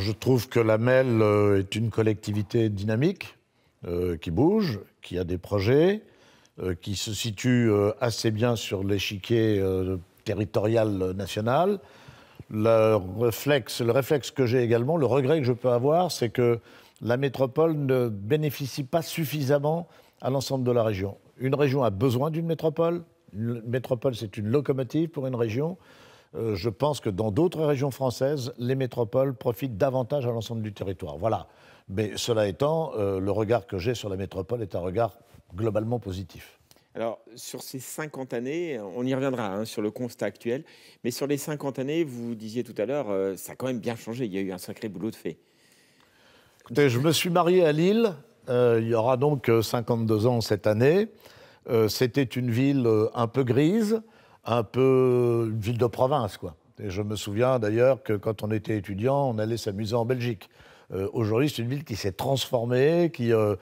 Je trouve que la MEL euh, est une collectivité dynamique, euh, qui bouge, qui a des projets, euh, qui se situe assez bien sur l'échiquier territorial national. Le réflexe, le réflexe que j'ai également, le regret que je peux avoir, c'est que la métropole ne bénéficie pas suffisamment à l'ensemble de la région. Une région a besoin d'une métropole. Une métropole, c'est une locomotive pour une région. Euh, je pense que dans d'autres régions françaises, les métropoles profitent davantage à l'ensemble du territoire. Voilà. Mais cela étant, euh, le regard que j'ai sur la métropole est un regard globalement positif. Alors, sur ces 50 années, on y reviendra hein, sur le constat actuel, mais sur les 50 années, vous disiez tout à l'heure, euh, ça a quand même bien changé, il y a eu un sacré boulot de fait. Écoutez, je me suis marié à Lille, il y aura donc 52 ans cette année. C'était une ville un peu grise, un peu une ville de province, quoi. Et je me souviens d'ailleurs que quand on était étudiant, on allait s'amuser en Belgique. Euh, aujourd'hui, c'est une ville qui s'est transformée, qui, euh,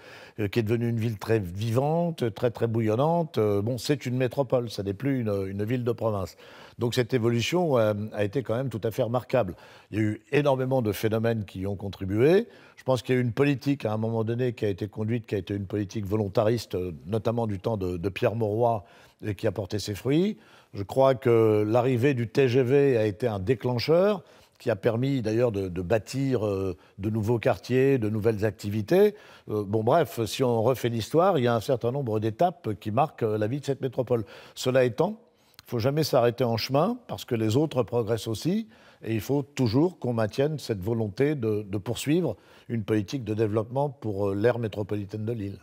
qui est devenue une ville très vivante, très très bouillonnante. Euh, bon, c'est une métropole, ça n'est plus une, ville de province. Donc cette évolution a été quand même tout à fait remarquable. Il y a eu énormément de phénomènes qui y ont contribué. Je pense qu'il y a eu une politique à un moment donné qui a été conduite, qui a été une politique volontariste, notamment du temps de, Pierre Mauroy, et qui a porté ses fruits. Je crois que l'arrivée du TGV a été un déclencheur qui a permis d'ailleurs de, bâtir euh, de nouveaux quartiers, de nouvelles activités. Euh, bon, bref, si on refait l'histoire, il y a un certain nombre d'étapes qui marquent euh, la vie de cette métropole. Cela étant, il ne faut jamais s'arrêter en chemin parce que les autres progressent aussi et il faut toujours qu'on maintienne cette volonté de, de poursuivre une politique de développement pour l'ère métropolitaine de Lille.